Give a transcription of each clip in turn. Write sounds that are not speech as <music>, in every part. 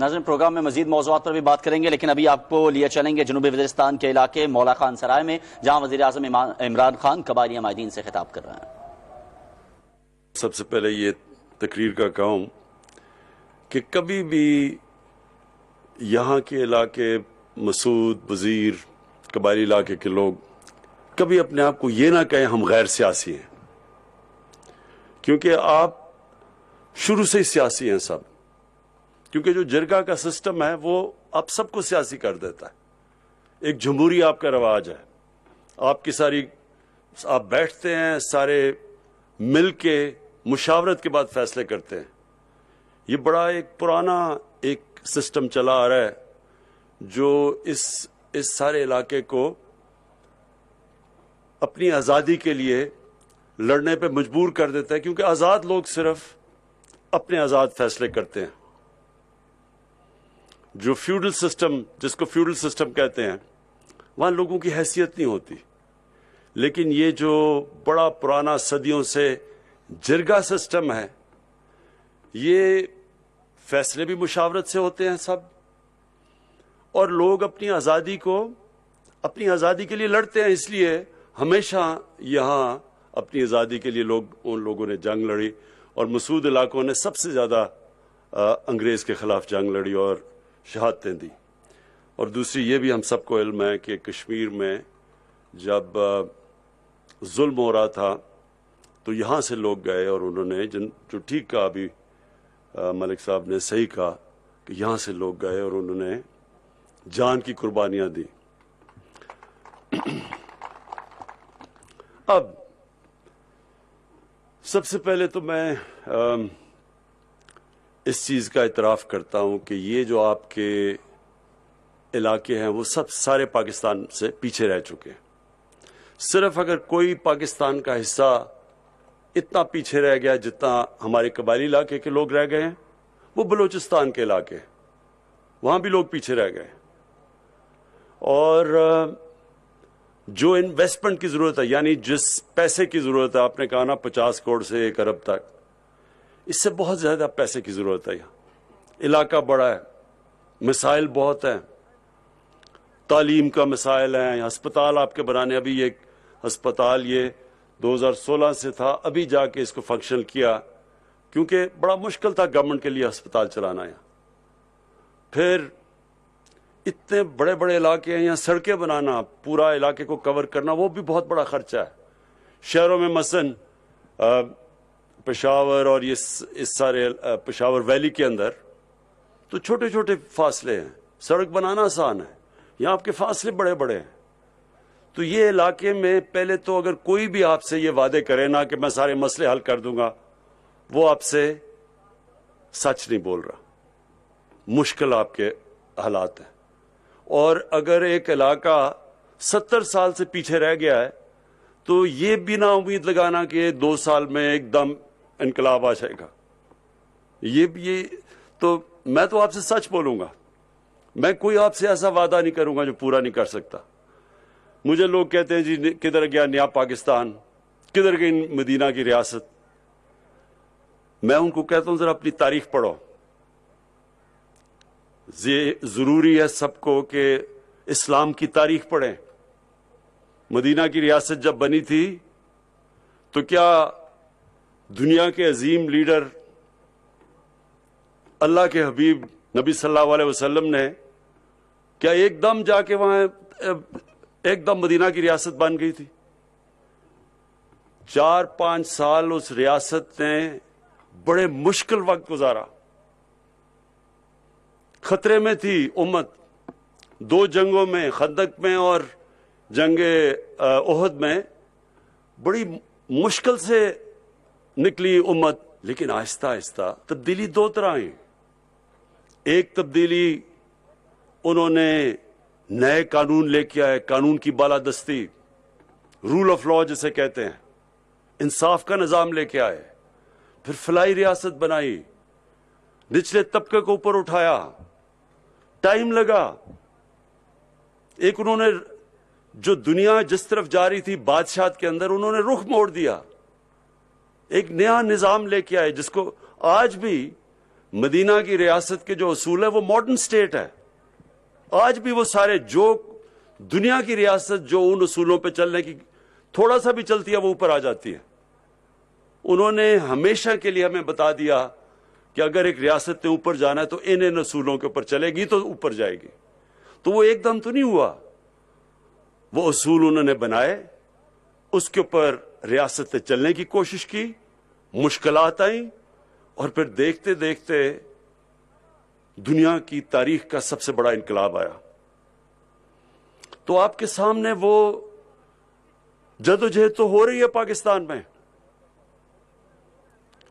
नाजन programme में मजीद मौजूद पर भी बात करेंगे लेकिन अभी आपको लिए चलेंगे जनूबी वजरिस्तान के इलाके मौला खान सराय में जहाँ वजी अजम इमरान खान कबायली मायदीन से खिताब कर रहे हैं सबसे पहले ये तकरीर का काम कि कभी भी यहाँ के इलाके मसूद वज़ीर कबायली इलाके के लोग कभी अपने आप को ये ना कहें हम गैर सियासी हैं क्योंकि आप शुरू से ही सियासी हैं सब क्योंकि जो जिरगा का सिस्टम है वो आप सबको सियासी कर देता है एक जमहूरी आपका रवाज है आपकी सारी आप बैठते हैं सारे मिल के मुशावरत के बाद फैसले करते हैं ये बड़ा एक पुराना एक सिस्टम चला आ रहा है जो इस इस सारे इलाके को अपनी आज़ादी के लिए लड़ने पे मजबूर कर देता है क्योंकि आज़ाद लोग सिर्फ अपने आज़ाद फैसले करते हैं जो फ्यूडल सिस्टम जिसको फ्यूडल सिस्टम कहते हैं वहां लोगों की हैसियत नहीं होती लेकिन ये जो बड़ा पुराना सदियों से जिरगा सिस्टम है ये फैसले भी मुशावरत से होते हैं सब और लोग अपनी आज़ादी को अपनी आज़ादी के लिए लड़ते हैं इसलिए हमेशा यहां अपनी आज़ादी के लिए लोग उन लोगों ने जंग लड़ी और मसूद इलाकों ने सबसे ज़्यादा अंग्रेज़ के ख़िलाफ़ जंग लड़ी और शहादतें दी और दूसरी ये भी हम सबको इल्म है कि कश्मीर में जब जुल्म हो रहा था तो यहाँ से लोग गए और उन्होंने जिन जो ठीक कहा अभी मलिक साहब ने सही कहा कि यहाँ से लोग गए और उन्होंने जान की कुर्बानियाँ दी अब सबसे पहले तो मैं आ, इस चीज़ का इतराफ़ करता हूँ कि ये जो आपके इलाके हैं वो सब सारे पाकिस्तान से पीछे रह चुके हैं सिर्फ अगर कोई पाकिस्तान का हिस्सा इतना पीछे रह गया जितना हमारे कबायली इलाके के लोग रह गए हैं वो बलूचिस्तान के इलाके हैं भी लोग पीछे रह गए और जो इन्वेस्टमेंट की ज़रूरत है यानी जिस पैसे की ज़रूरत है आपने कहा ना पचास करोड़ से एक अरब तक इससे बहुत ज़्यादा पैसे की ज़रूरत है यहाँ इलाका बड़ा है मिसाइल बहुत है तालीम का मिसाइल है अस्पताल आपके बनाने अभी ये अस्पताल ये 2016 से था अभी जाके इसको फंक्शनल किया क्योंकि बड़ा मुश्किल था गवर्नमेंट के लिए अस्पताल चलाना यहाँ फिर इतने बड़े बड़े इलाके हैं यहाँ सड़कें बनाना पूरा इलाके को कवर करना वो भी बहुत बड़ा खर्चा है शहरों में मसन पेशावर और ये इस सारे पेशावर वैली के अंदर तो छोटे छोटे फासले हैं सड़क बनाना आसान है यहाँ आपके फासले बड़े बड़े हैं तो ये इलाके में पहले तो अगर कोई भी आपसे ये वादे करे ना कि मैं सारे मसले हल कर दूंगा वो आपसे सच नहीं बोल रहा मुश्किल आपके हालात हैं और अगर एक इलाका सत्तर साल से पीछे रह गया है तो ये भी ना उम्मीद लगाना कि दो साल में एकदम इनकलाब आ जाएगा ये ये तो मैं तो आपसे सच बोलूंगा मैं कोई आपसे ऐसा वादा नहीं करूंगा जो पूरा नहीं कर सकता मुझे लोग कहते हैं जी किधर गया नया पाकिस्तान किधर गई मदीना की रियासत मैं उनको कहता हूं जरा अपनी तारीख पढ़ो ये जरूरी है सबको कि इस्लाम की तारीख पढ़ें मदीना की रियासत जब बनी थी तो क्या दुनिया के अजीम लीडर अल्लाह के हबीब नबी सल्लल्लाहु अलैहि वसल्लम ने क्या एकदम जाके वहां एकदम मदीना की रियासत बन गई थी चार पांच साल उस रियासत ने बड़े मुश्किल वक्त गुजारा खतरे में थी उम्मत दो जंगों में खदक में और जंग ओहद में बड़ी मुश्किल से निकली उम्मत लेकिन आहिस्ता आहिस्ता तब्दीली दो तरह आई एक तब्दीली उन्होंने नए कानून लेके आए कानून की बालादस्ती रूल ऑफ लॉ जिसे कहते हैं इंसाफ का निज़ाम लेके आए फिर फलाई रियासत बनाई निचले तबके को ऊपर उठाया टाइम लगा एक उन्होंने जो दुनिया जिस तरफ जा रही थी बादशाह के अंदर उन्होंने रुख मोड़ दिया एक नया निज़ाम लेके आए जिसको आज भी मदीना की रियासत के जो असूल है वो मॉडर्न स्टेट है आज भी वो सारे जो दुनिया की रियासत जो उन असूलों पे चलने की थोड़ा सा भी चलती है वो ऊपर आ जाती है उन्होंने हमेशा के लिए हमें बता दिया कि अगर एक रियासत ने ऊपर जाना है तो इन इन असूलों के ऊपर चलेगी तो ऊपर जाएगी तो वो एकदम तो नहीं हुआ वो असूल उन्होंने बनाए उसके ऊपर रियासत चलने की कोशिश की मुश्किल आई और फिर देखते देखते दुनिया की तारीख का सबसे बड़ा इनकलाब आया तो आपके सामने वो जदोजहद तो हो रही है पाकिस्तान में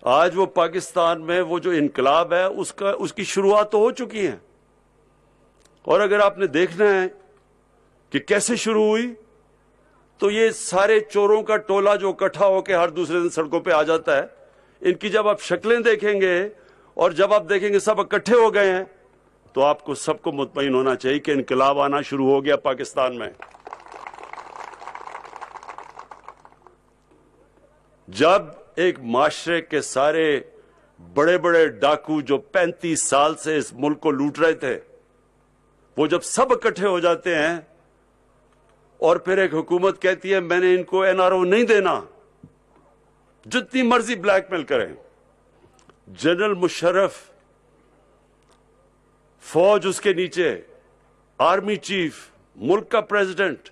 आज वो पाकिस्तान में वो जो इनकलाब है उसका उसकी शुरुआत तो हो चुकी है और अगर आपने देखना है कि कैसे शुरू हुई तो ये सारे चोरों का टोला जो इकट्ठा होकर हर दूसरे दिन सड़कों पे आ जाता है इनकी जब आप शक्लें देखेंगे और जब आप देखेंगे सब इकट्ठे हो गए हैं तो आपको सबको मुतमिन होना चाहिए कि इनकलाब आना शुरू हो गया पाकिस्तान में जब एक माशरे के सारे बड़े बड़े डाकू जो 35 साल से इस मुल्क को लूट रहे थे वो जब सब इकट्ठे हो जाते हैं और फिर एक हुकूमत कहती है मैंने इनको एनआरओ नहीं देना जितनी मर्जी ब्लैकमेल करें जनरल मुशर्रफ फौज उसके नीचे आर्मी चीफ मुल्क का प्रेसिडेंट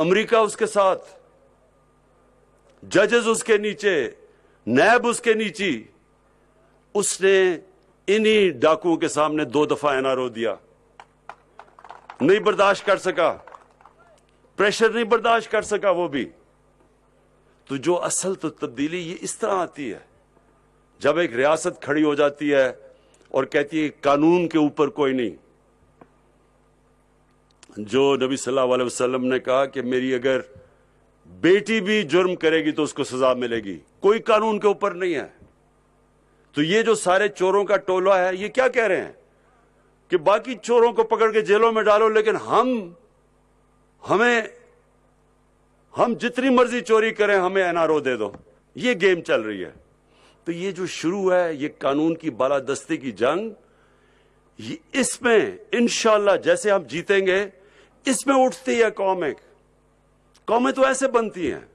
अमेरिका उसके साथ जजेस उसके नीचे नैब उसके नीचे उसने इन्हीं डाकुओं के सामने दो दफा एनआरओ दिया नहीं बर्दाश्त कर सका प्रेशर नहीं बर्दाश्त कर सका वो भी तो जो असल तो तब्दीली ये इस तरह आती है जब एक रियासत खड़ी हो जाती है और कहती है कानून के ऊपर कोई नहीं जो नबी सल्लल्लाहु अलैहि वसल्लम ने कहा कि मेरी अगर बेटी भी जुर्म करेगी तो उसको सजा मिलेगी कोई कानून के ऊपर नहीं है तो ये जो सारे चोरों का टोला है ये क्या कह रहे हैं कि बाकी चोरों को पकड़ के जेलों में डालो लेकिन हम हमें हम जितनी मर्जी चोरी करें हमें एनआरओ दे दो ये गेम चल रही है तो ये जो शुरू है ये कानून की बालादस्ती की जंग ये इसमें इनशाला जैसे हम जीतेंगे इसमें उठती है कौमें कौमें तो ऐसे बनती हैं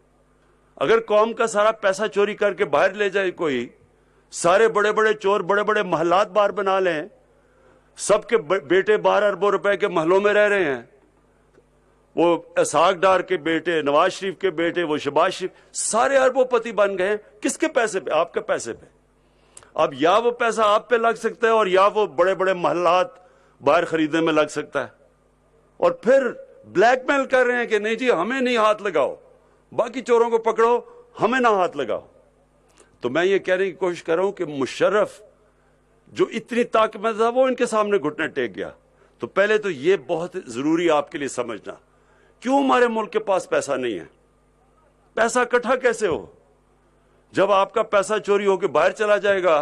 अगर कौम का सारा पैसा चोरी करके बाहर ले जाए कोई सारे बड़े बड़े चोर बड़े बड़े महलात बाहर बना लें सबके बेटे बारह अरबों रुपए के महलों में रह रहे हैं वो इसहाक डार के बेटे नवाज शरीफ के बेटे वो शबाज शरीफ सारे अरबोपति बन गए किसके पैसे पे आपके पैसे पे अब या वो पैसा आप पे लग सकता है और या वो बड़े बड़े महल्लात बाहर खरीदने में लग सकता है और फिर ब्लैकमेल कर रहे हैं कि नहीं जी हमें नहीं हाथ लगाओ बाकी चोरों को पकड़ो हमें ना हाथ लगाओ तो मैं ये कहने की कोशिश कर रहा हूं कि मुशर्रफ जो इतनी ताकत में था वो इनके सामने घुटने टेक गया तो पहले तो ये बहुत जरूरी आपके लिए समझना क्यों हमारे मुल्क के पास पैसा नहीं है पैसा इकट्ठा कैसे हो जब आपका पैसा चोरी होकर बाहर चला जाएगा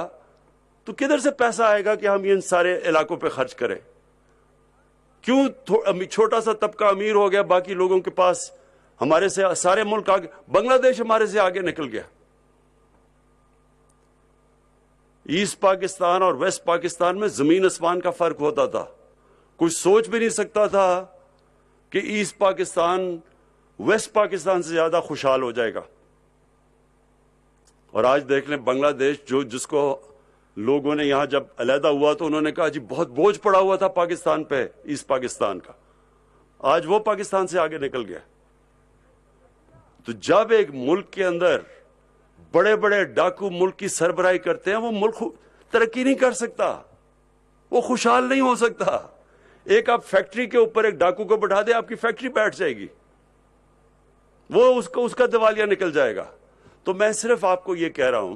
तो किधर से पैसा आएगा कि हम इन सारे इलाकों पर खर्च करें क्यों छोटा सा तबका अमीर हो गया बाकी लोगों के पास हमारे से सारे मुल्क आगे बांग्लादेश हमारे से आगे निकल गया ईस्ट पाकिस्तान और वेस्ट पाकिस्तान में जमीन आसमान का फर्क होता था कुछ सोच भी नहीं सकता था कि ईस्ट पाकिस्तान वेस्ट पाकिस्तान से ज्यादा खुशहाल हो जाएगा और आज देख लें बांग्लादेश जो जिसको लोगों ने यहां जब अलहदा हुआ तो उन्होंने कहा जी बहुत बोझ पड़ा हुआ था पाकिस्तान पे ईस्ट पाकिस्तान का आज वो पाकिस्तान से आगे निकल गया तो जब एक मुल्क के अंदर बड़े बड़े डाकू मुल्क की सरबराही करते हैं वो मुल्क तरक्की नहीं कर सकता वो खुशहाल नहीं हो सकता एक आप फैक्ट्री के ऊपर एक डाकू को बैठा दे आपकी फैक्ट्री बैठ जाएगी वो उसको उसका दिवालिया निकल जाएगा तो मैं सिर्फ आपको ये कह रहा हूं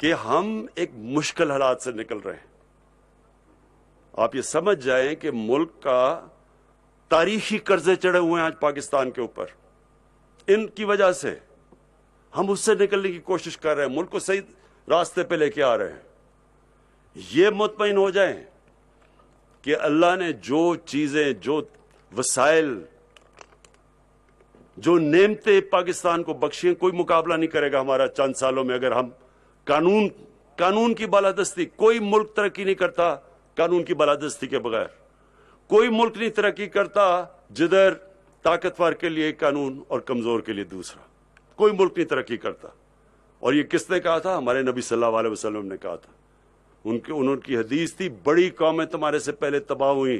कि हम एक मुश्किल हालात से निकल रहे हैं आप ये समझ जाएं कि मुल्क का तारीखी कर्जे चढ़े हुए हैं आज पाकिस्तान के ऊपर इनकी वजह से हम उससे निकलने की कोशिश कर रहे हैं मुल्क को सही रास्ते पे लेके आ रहे हैं ये मुतमिन हो जाएं कि अल्लाह ने जो चीज़ें जो वसाइल जो नेमते पाकिस्तान को बख्शी कोई मुकाबला नहीं करेगा हमारा चंद सालों में अगर हम कानून कानून की बालादस्ती कोई मुल्क तरक्की नहीं करता कानून की बालादस्ती के बगैर कोई मुल्क नहीं तरक्की करता जिधर ताकतवर के लिए कानून और कमज़ोर के लिए दूसरा कोई मुल्क नहीं तरक्की करता और ये किसने कहा था हमारे नबी सल्लल्लाहु अलैहि वसल्लम ने कहा था उनके उनकी हदीस थी बड़ी कौमें तुम्हारे से पहले तबाह हुई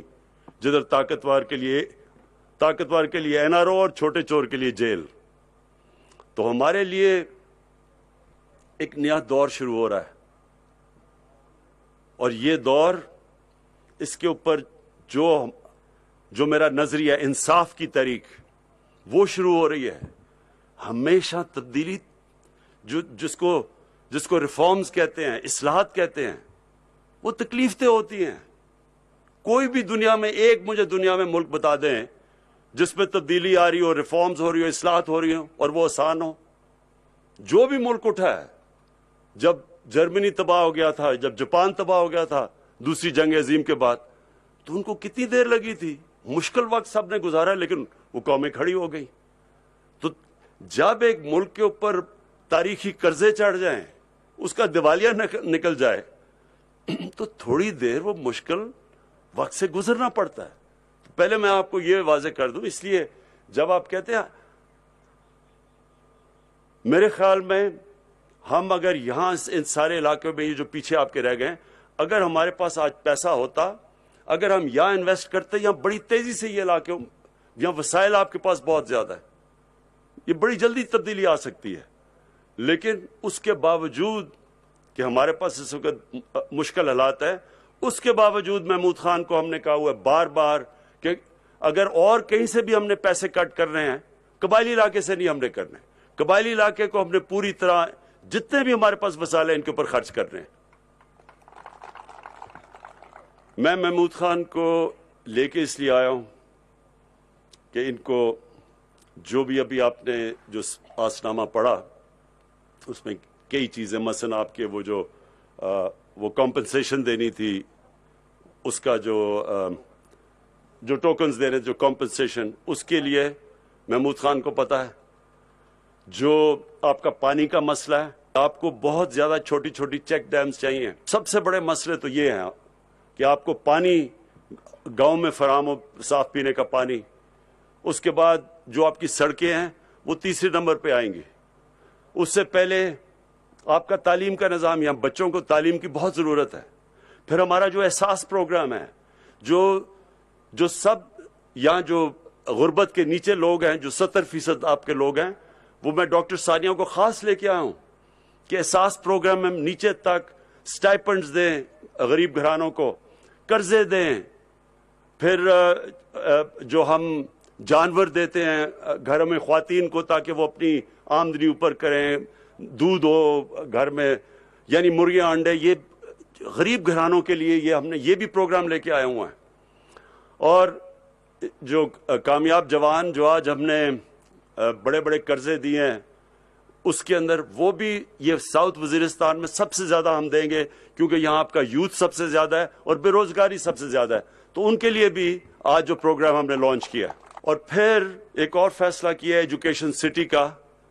जिधर ताकतवर के लिए ताकतवर के लिए एनआरओ और छोटे चोर के लिए जेल तो हमारे लिए एक नया दौर शुरू हो रहा है और ये दौर इसके ऊपर जो जो मेरा नजरिया इंसाफ की तारीख वो शुरू हो रही है हमेशा तब्दीली जो जिसको जिसको रिफॉर्म्स कहते हैं इसलाहत कहते हैं वो तकलीफें होती हैं कोई भी दुनिया में एक मुझे दुनिया में मुल्क बता दें जिसमें तब्दीली आ रही हो रिफॉर्म्स हो रही हो असलाहत हो रही हो और वो आसान हो जो भी मुल्क उठा है जब जर्मनी तबाह हो गया था जब जापान तबाह हो गया था दूसरी जंग अजीम के बाद तो उनको कितनी देर लगी थी मुश्किल वक्त सब ने गुजारा लेकिन वो कौमें खड़ी हो गई तो जब एक मुल्क के ऊपर तारीखी कर्जे चढ़ जाए उसका दिवालिया निकल जाए <clears throat> तो थोड़ी देर वो मुश्किल वक्त से गुजरना पड़ता है पहले मैं आपको ये वाजे कर दूं इसलिए जब आप कहते हैं मेरे ख्याल में हम अगर यहां इन सारे इलाके में ये जो पीछे आपके रह गए अगर हमारे पास आज पैसा होता अगर हम यहां इन्वेस्ट करते यहां बड़ी तेजी से ये इलाके यहां वसाइल आपके पास बहुत ज्यादा है ये बड़ी जल्दी तब्दीली आ सकती है लेकिन उसके बावजूद कि हमारे पास इस वक्त मुश्किल हालात है उसके बावजूद महमूद खान को हमने कहा हुआ बार बार कि अगर और कहीं से भी हमने पैसे कट रहे हैं कबायली इलाके से नहीं हमने करने कबायली इलाके को हमने पूरी तरह जितने भी हमारे पास मसाले इनके ऊपर खर्च कर रहे हैं मैं महमूद खान को लेके इसलिए आया हूं कि इनको जो भी अभी आपने जो आसनामा पढ़ा उसमें कई चीज़ें मसन आपके वो जो आ, वो कॉम्पनसेशन देनी थी उसका जो आ, जो टोकन्स दे रहे जो कॉम्पनसेशन उसके लिए महमूद खान को पता है जो आपका पानी का मसला है आपको बहुत ज़्यादा छोटी छोटी चेक डैम्स चाहिए सबसे बड़े मसले तो ये हैं कि आपको पानी गांव में फराम हो साफ पीने का पानी उसके बाद जो आपकी सड़कें हैं वो तीसरे नंबर पे आएंगी उससे पहले आपका तालीम का निज़ाम यहाँ बच्चों को तालीम की बहुत ज़रूरत है फिर हमारा जो एहसास प्रोग्राम है जो जो सब यहाँ जो गुर्बत के नीचे लोग हैं जो सत्तर फीसद आपके लोग हैं वो मैं डॉक्टर सानिया को ख़ास लेके आया हूँ कि एहसास प्रोग्राम में नीचे तक स्टाइपेंड्स दें गरीब घरानों को कर्जे दें फिर जो हम जानवर देते हैं घर में खातन को ताकि वो अपनी आमदनी ऊपर करें दूध हो घर में यानी मुर्गियां अंडे ये गरीब घरानों के लिए ये हमने ये भी प्रोग्राम लेके आया हुआ है और जो कामयाब जवान जो आज हमने बड़े बड़े कर्जे दिए हैं उसके अंदर वो भी ये साउथ वजीरिस्तान में सबसे ज़्यादा हम देंगे क्योंकि यहाँ आपका यूथ सबसे ज़्यादा है और बेरोज़गारी सबसे ज़्यादा है तो उनके लिए भी आज जो प्रोग्राम हमने लॉन्च किया और फिर एक और फैसला किया एजुकेशन सिटी का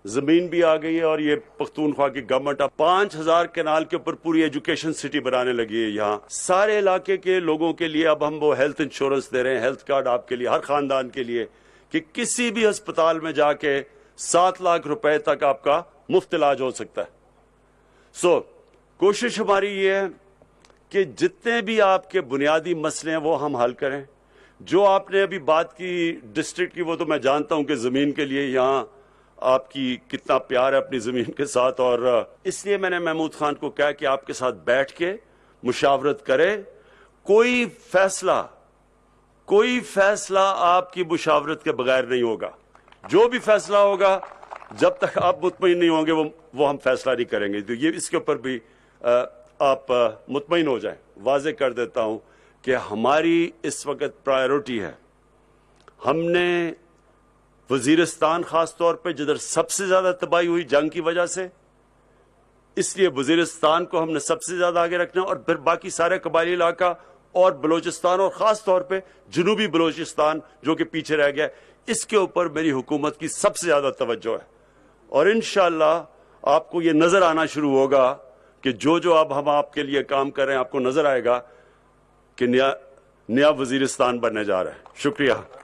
जमीन भी आ गई है और ये पख्तूनख्वा की गवर्नमेंट अब पांच हजार केनाल के ऊपर पूरी एजुकेशन सिटी बनाने लगी है यहाँ सारे इलाके के लोगों के लिए अब हम वो हेल्थ इंश्योरेंस दे रहे हैं हेल्थ कार्ड आपके लिए हर खानदान के लिए कि किसी भी अस्पताल में जाके सात लाख रुपए तक आपका मुफ्त इलाज हो सकता है सो so, कोशिश हमारी ये है कि जितने भी आपके बुनियादी मसले हैं वो हम हल करें जो आपने अभी बात की डिस्ट्रिक्ट की वो तो मैं जानता हूं कि जमीन के लिए यहाँ आपकी कितना प्यार है अपनी ज़मीन के साथ और इसलिए मैंने महमूद खान को कहा कि आपके साथ बैठ के मुशावरत करे कोई फैसला कोई फैसला आपकी मुशावरत के बगैर नहीं होगा जो भी फैसला होगा जब तक आप मुतमिन नहीं होंगे वो वो हम फैसला नहीं करेंगे तो ये इसके ऊपर भी आ, आप मुतमिन हो जाए वाजे कर देता हूं कि हमारी इस वक्त प्रायोरिटी है हमने वजीरस्तान खास तौर पर जिधर सबसे ज्यादा तबाही हुई जंग की वजह से इसलिए वजीरस्तान को हमने सबसे ज्यादा आगे रखना और फिर बाकी सारे कबायली इलाका और बलोचिस्तान और खास तौर पर जनूबी बलोचिस्तान जो कि पीछे रह गया इसके ऊपर मेरी हुकूमत की सबसे ज्यादा तवज्जो है और इन आपको यह नजर आना शुरू होगा कि जो जो अब हम आपके लिए काम कर रहे हैं आपको नजर आएगा कि नया नया वजीरिस्तान बनने जा रहा है शुक्रिया